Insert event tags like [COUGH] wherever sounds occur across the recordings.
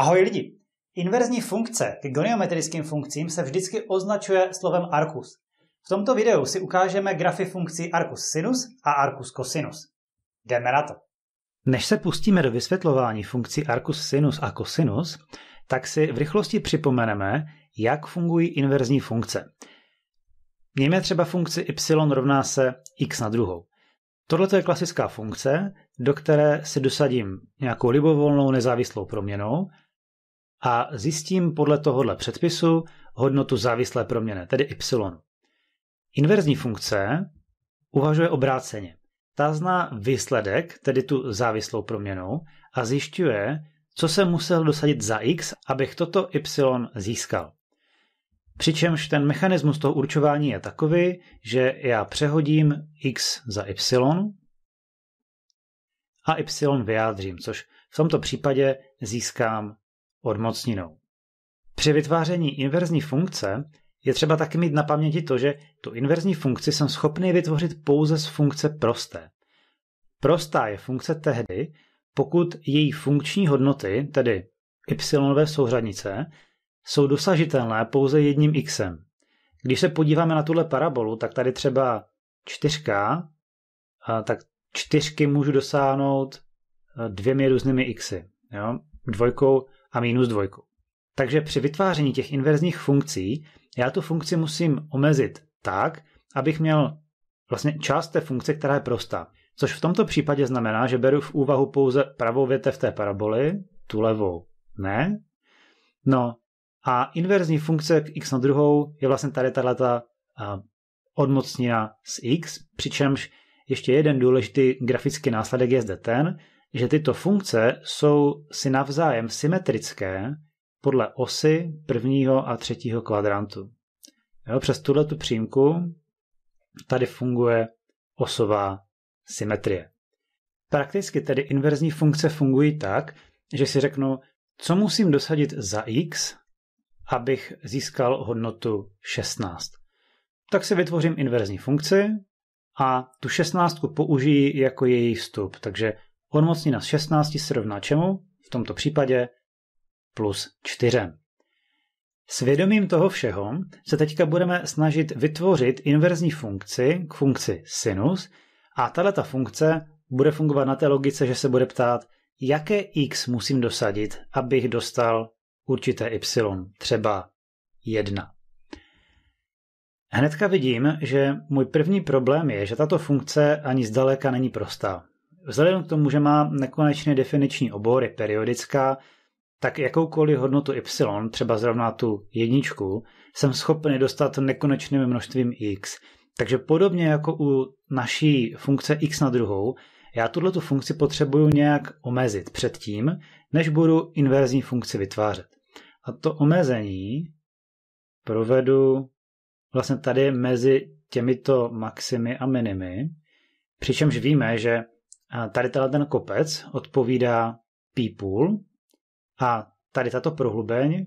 Ahoj lidi! Inverzní funkce k goniometrickým funkcím se vždycky označuje slovem arkus. V tomto videu si ukážeme grafy funkcí arkus sinus a arkus kosinus. Jdeme na to! Než se pustíme do vysvětlování funkcí arkus sinus a kosinus, tak si v rychlosti připomeneme, jak fungují inverzní funkce. Mějme třeba funkci y rovná se x na druhou. Tohle je klasická funkce, do které si dosadím nějakou libovolnou nezávislou proměnou a zjistím podle tohohle předpisu hodnotu závislé proměny, tedy y. Inverzní funkce uvažuje obráceně. Ta zná výsledek, tedy tu závislou proměnu, a zjišťuje, co se musel dosadit za x, abych toto y získal. Přičemž ten mechanismus toho určování je takový, že já přehodím x za y a y vyjádřím, což v tomto případě získám mocninou. Při vytváření inverzní funkce je třeba taky mít na paměti to, že tu inverzní funkci jsem schopný vytvořit pouze z funkce prosté. Prostá je funkce tehdy, pokud její funkční hodnoty, tedy y souřadnice, jsou dosažitelné pouze jedním xem. Když se podíváme na tuhle parabolu, tak tady třeba čtyřka, tak čtyřky můžu dosáhnout e, dvěmi různými xy. Jo? Dvojkou a minus dvojku. Takže při vytváření těch inverzních funkcí já tu funkci musím omezit tak, abych měl vlastně část té funkce, která je prostá. Což v tomto případě znamená, že beru v úvahu pouze pravou větev té paraboly, tu levou ne. No a inverzní funkce k x na druhou je vlastně tady tato odmocnina z x, přičemž ještě jeden důležitý grafický následek je zde ten, že tyto funkce jsou si navzájem symetrické podle osy prvního a třetího kvadrantu. Jo, přes tuhle tu přímku tady funguje osová symetrie. Prakticky tedy inverzní funkce fungují tak, že si řeknu, co musím dosadit za x, abych získal hodnotu 16. Tak si vytvořím inverzní funkci a tu 16 použiji jako její vstup. Takže Hodnocnina z 16 se rovná čemu? V tomto případě plus 4. Svědomím toho všeho se teďka budeme snažit vytvořit inverzní funkci k funkci sinus a ta funkce bude fungovat na té logice, že se bude ptát, jaké x musím dosadit, abych dostal určité y, třeba 1. Hnedka vidím, že můj první problém je, že tato funkce ani zdaleka není prostá. Vzhledem k tomu, že má nekonečně definiční obory periodická, tak jakoukoliv hodnotu y, třeba zrovna tu jedničku, jsem schopen dostat nekonečným množstvím x. Takže podobně jako u naší funkce x na druhou, já tuhle tu funkci potřebuju nějak omezit předtím, než budu inverzní funkci vytvářet. A to omezení provedu vlastně tady mezi těmito maximy a minimy, přičemž víme, že tady ten kopec odpovídá p půl a tady tato prohlubeň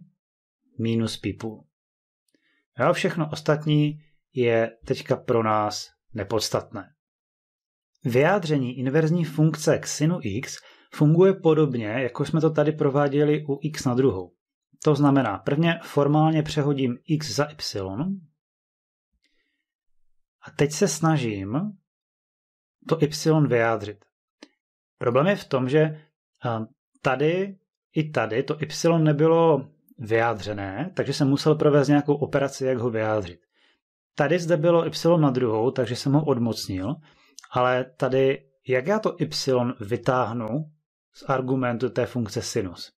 minus p půl. Jo, všechno ostatní je teďka pro nás nepodstatné. Vyjádření inverzní funkce k sinu x funguje podobně, jako jsme to tady prováděli u x na druhou. To znamená, prvně formálně přehodím x za y a teď se snažím to y vyjádřit. Problém je v tom, že eh, tady i tady to y nebylo vyjádřené, takže jsem musel provést nějakou operaci, jak ho vyjádřit. Tady zde bylo y na druhou, takže jsem ho odmocnil, ale tady, jak já to y vytáhnu z argumentu té funkce sinus?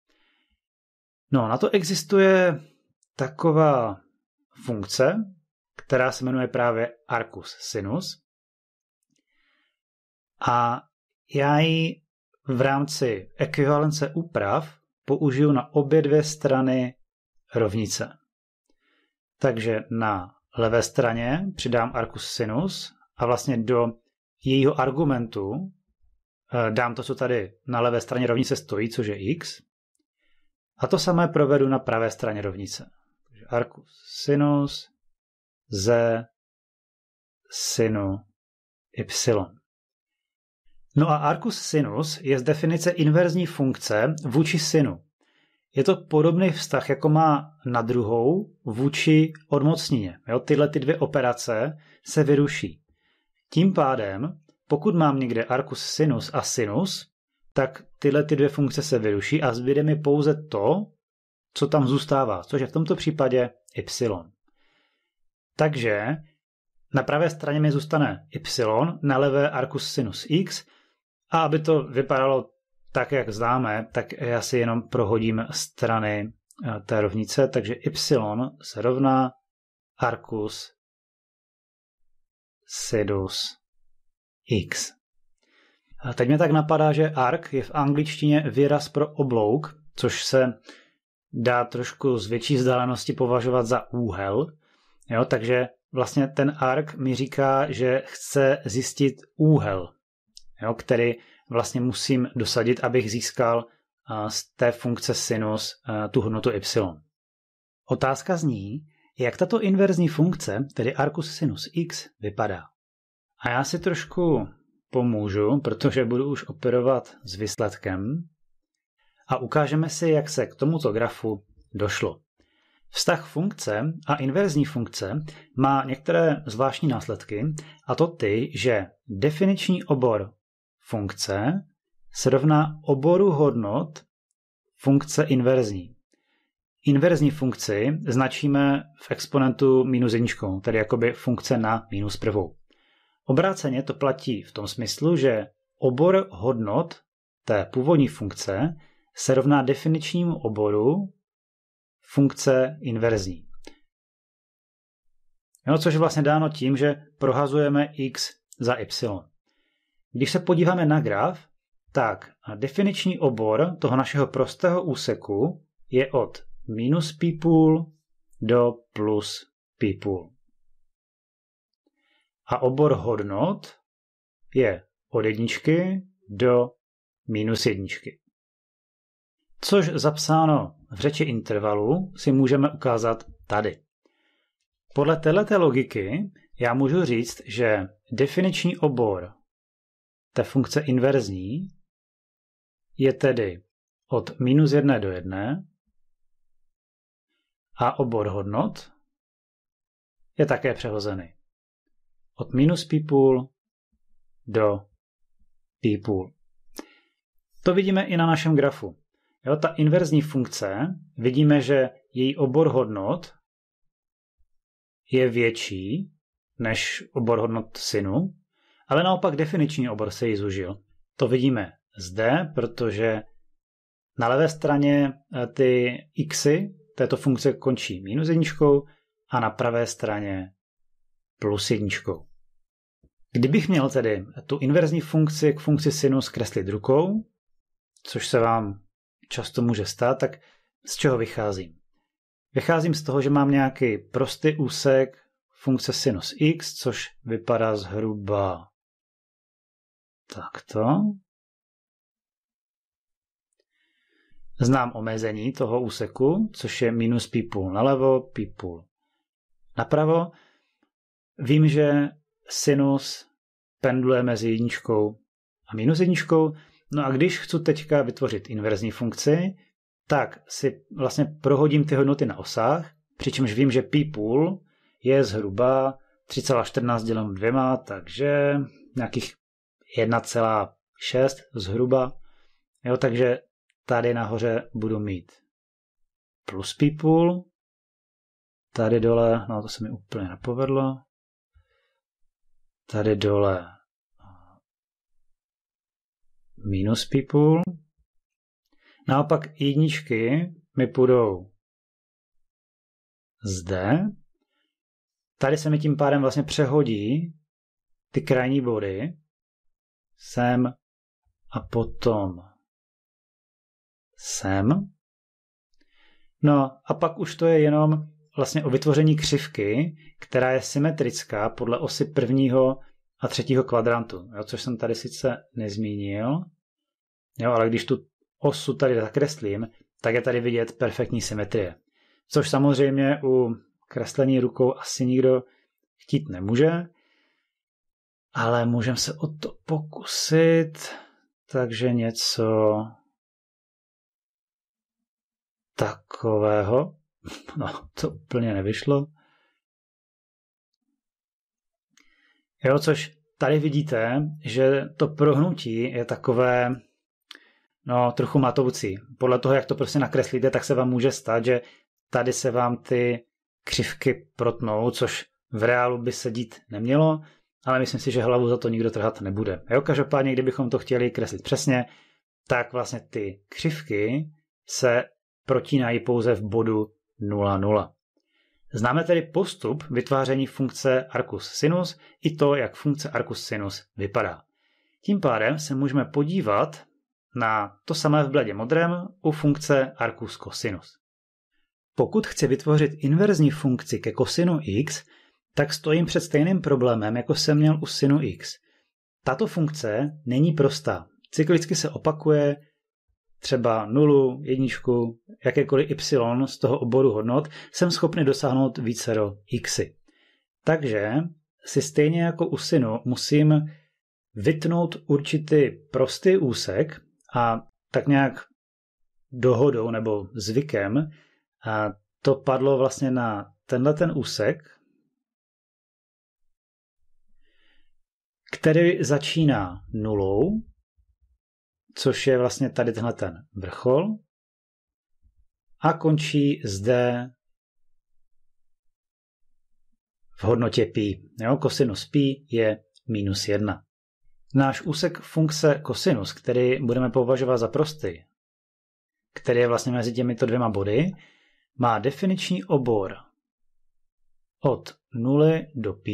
No, na to existuje taková funkce, která se jmenuje právě arcus sinus. A já ji v rámci ekvivalence úprav použiju na obě dvě strany rovnice. Takže na levé straně přidám arcus sinus a vlastně do jejího argumentu eh, dám to, co tady na levé straně rovnice stojí, což je x. A to samé provedu na pravé straně rovnice. Takže arcus sinus z sinu y. No a arcus sinus je z definice inverzní funkce vůči sinu. Je to podobný vztah, jako má na druhou vůči odmocnině. Jo, tyhle ty dvě operace se vyruší. Tím pádem, pokud mám někde arcus sinus a sinus, tak tyhle ty dvě funkce se vyruší a zbyde mi pouze to, co tam zůstává, což je v tomto případě y. Takže na pravé straně mi zůstane y, na levé arcus sinus x a aby to vypadalo tak, jak známe, tak já si jenom prohodím strany eh, té rovnice, takže y se rovná arcus sedus x. A teď mě tak napadá, že arc je v angličtině výraz pro oblouk, což se dá trošku z větší vzdálenosti považovat za úhel. Jo, takže vlastně ten arc mi říká, že chce zjistit úhel jo, který vlastně musím dosadit, abych získal z té funkce sinus tu hodnotu y. Otázka zní, jak tato inverzní funkce, tedy arcus sinus x, vypadá. A já si trošku pomůžu, protože budu už operovat s výsledkem a ukážeme si, jak se k tomuto grafu došlo. Vztah funkce a inverzní funkce má některé zvláštní následky, a to ty, že definiční obor funkce se rovná oboru hodnot funkce inverzní. Inverzní funkci značíme v exponentu minus jedničkou, tedy jakoby funkce na minus prvou. Obráceně to platí v tom smyslu, že obor hodnot té původní funkce se rovná definičnímu oboru funkce inverzní. Jo, což je vlastně dáno tím, že prohazujeme x za y. Když se podíváme na graf, tak definiční obor toho našeho prostého úseku je od minus půl do plus půl A obor hodnot je od jedničky do minus jedničky. Což zapsáno v řeči intervalu si můžeme ukázat tady. Podle této logiky já můžu říct, že definiční obor té funkce inverzní je tedy od minus 1 do 1 a obor hodnot je také přehozený. Od minus půl do půl. To vidíme i na našem grafu. Jo, ta inverzní funkce, vidíme, že její obor hodnot je větší než obor hodnot sinu, ale naopak definiční obor se jí zužil. To vidíme zde, protože na levé straně eh, ty xy této funkce končí minus jedničkou a na pravé straně plus jedničkou. Kdybych měl tedy tu inverzní funkci k funkci sinus kreslit rukou, což se vám často může stát, tak z čeho vycházím? Vycházím z toho, že mám nějaký prostý úsek funkce sinus x, což vypadá zhruba Takto. Znám omezení toho úseku, což je minus půl nalevo, půl napravo. Vím, že sinus pendluje mezi jedničkou a minus jedničkou. No a když chci teďka vytvořit inverzní funkci, tak si vlastně prohodím ty hodnoty na osách, přičemž vím, že půl je zhruba 3,14 děleno dvěma, takže nějakých 1,6 zhruba. Jo, takže tady nahoře budu mít plus people, tady dole, no to se mi úplně nepovedlo, tady dole eh, minus people, naopak jedničky mi půjdou zde, tady se mi tím pádem vlastně přehodí ty krajní body, sem a potom sem. No a pak už to je jenom vlastně o vytvoření křivky, která je symetrická podle osy prvního a třetího kvadrantu, jo, což jsem tady sice nezmínil, jo, ale když tu osu tady zakreslím, tak je tady vidět perfektní symetrie. Což samozřejmě u kreslení rukou asi nikdo chtít nemůže, ale můžeme se o to pokusit, takže něco takového. [LAUGHS] No, to úplně nevyšlo. Jo, což tady vidíte, že to prohnutí je takové no, trochu matoucí. Podle toho, jak to prostě nakreslíte, tak se vám může stát, že tady se vám ty křivky protnou, což v reálu by se dít nemělo, ale myslím si, že hlavu za to nikdo trhat nebude. Jo, každopádně, kdybychom to chtěli kreslit přesně, tak vlastně ty křivky se protínají pouze v bodu 0,0. Známe tedy postup vytváření funkce arcus sinus i to, jak funkce arcus sinus vypadá. Tím pádem se můžeme podívat na to samé v bledě modrém u funkce arcus cosinus. Pokud chci vytvořit inverzní funkci ke kosinu x, tak stojím před stejným problémem, jako jsem měl u synu x. Tato funkce není prostá. Cyklicky se opakuje třeba nulu, jedničku, jakékoliv y z toho oboru hodnot, jsem schopný dosáhnout vícero x. Takže si stejně jako u synu musím vytnout určitý prostý úsek a tak nějak dohodou nebo zvykem a to padlo vlastně na tenhle ten úsek který začíná nulou, což je vlastně tady tenhle ten vrchol, a končí zde v hodnotě π. Jo, kosinus π je minus 1. Náš úsek funkce kosinus, který budeme považovat za prostý, který je vlastně mezi těmito dvěma body, má definiční obor od 0 do π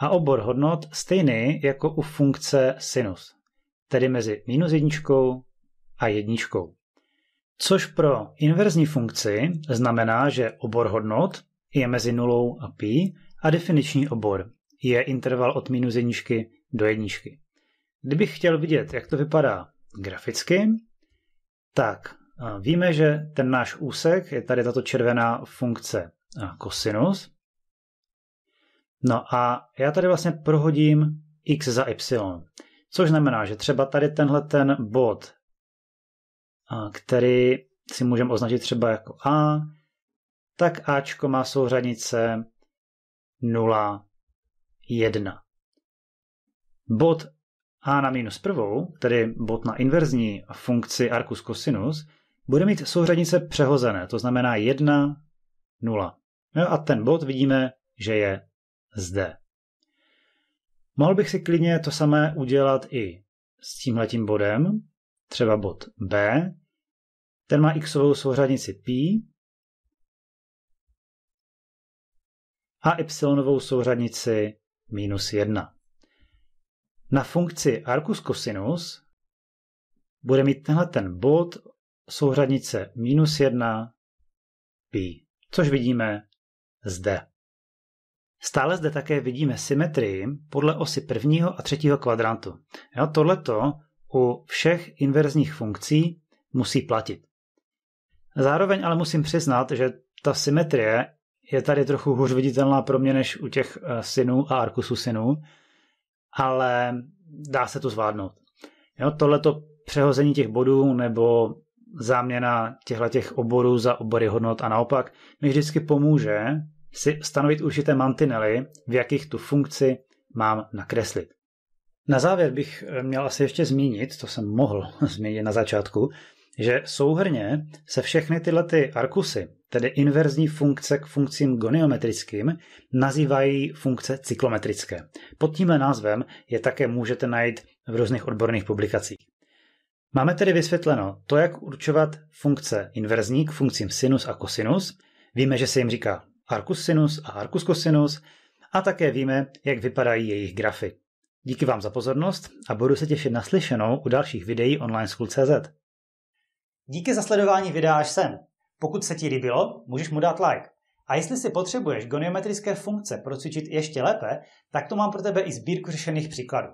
a obor hodnot stejný jako u funkce sinus, tedy mezi minus jedničkou a jedničkou. Což pro inverzní funkci znamená, že obor hodnot je mezi nulou a π a definiční obor je interval od minus jedničky do jedničky. Kdybych chtěl vidět, jak to vypadá graficky, tak eh, víme, že ten náš úsek je tady tato červená funkce eh, kosinus No a já tady vlastně prohodím x za y, což znamená, že třeba tady tenhle ten bod, který si můžeme označit třeba jako a, tak ačko má souřadnice 0, 1. Bod a na minus prvou, tedy bod na inverzní funkci arcus cosinus, bude mít souřadnice přehozené, to znamená 1, 0. No a ten bod vidíme, že je zde. Mohl bych si klidně to samé udělat i s tímhletím bodem, třeba bod B, ten má xovou souřadnici π a y souřadnici minus 1. Na funkci arcus cosinus bude mít tenhle ten bod souřadnice minus 1 π, což vidíme zde. Stále zde také vidíme symetrii podle osy prvního a třetího kvadrantu. Jo, tohleto u všech inverzních funkcí musí platit. Zároveň ale musím přiznat, že ta symetrie je tady trochu hůř viditelná pro mě než u těch eh, synů a arkusů synů, ale dá se to zvládnout. Jo, tohleto přehození těch bodů nebo záměna těchto oborů za obory hodnot a naopak mi vždycky pomůže si stanovit určité mantinely, v jakých tu funkci mám nakreslit. Na závěr bych eh, měl asi ještě zmínit, to jsem mohl [LAUGHS] zmínit na začátku, že souhrně se všechny tyhle ty arkusy, tedy inverzní funkce k funkcím goniometrickým, nazývají funkce cyklometrické. Pod tímhle názvem je také můžete najít v různých odborných publikacích. Máme tedy vysvětleno to, jak určovat funkce inverzní k funkcím sinus a kosinus. Víme, že se jim říká arcus sinus a arcus cosinus a také víme, jak vypadají jejich grafy. Díky vám za pozornost a budu se těšit na slyšenou u dalších videí online school.cz. Díky za sledování videa až sem. Pokud se ti líbilo, můžeš mu dát like. A jestli si potřebuješ goniometrické funkce procvičit ještě lépe, tak to mám pro tebe i sbírku řešených příkladů.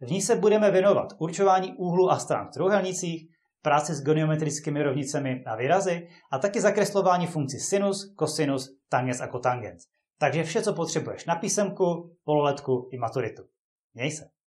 V ní se budeme věnovat určování úhlu a stran v trojuhelnicích, práce s goniometrickými rovnicemi a výrazy a taky zakreslování funkcí sinus, kosinus, tangens a kotangens. Takže vše, co potřebuješ na písemku, pololetku i maturitu. Měj se!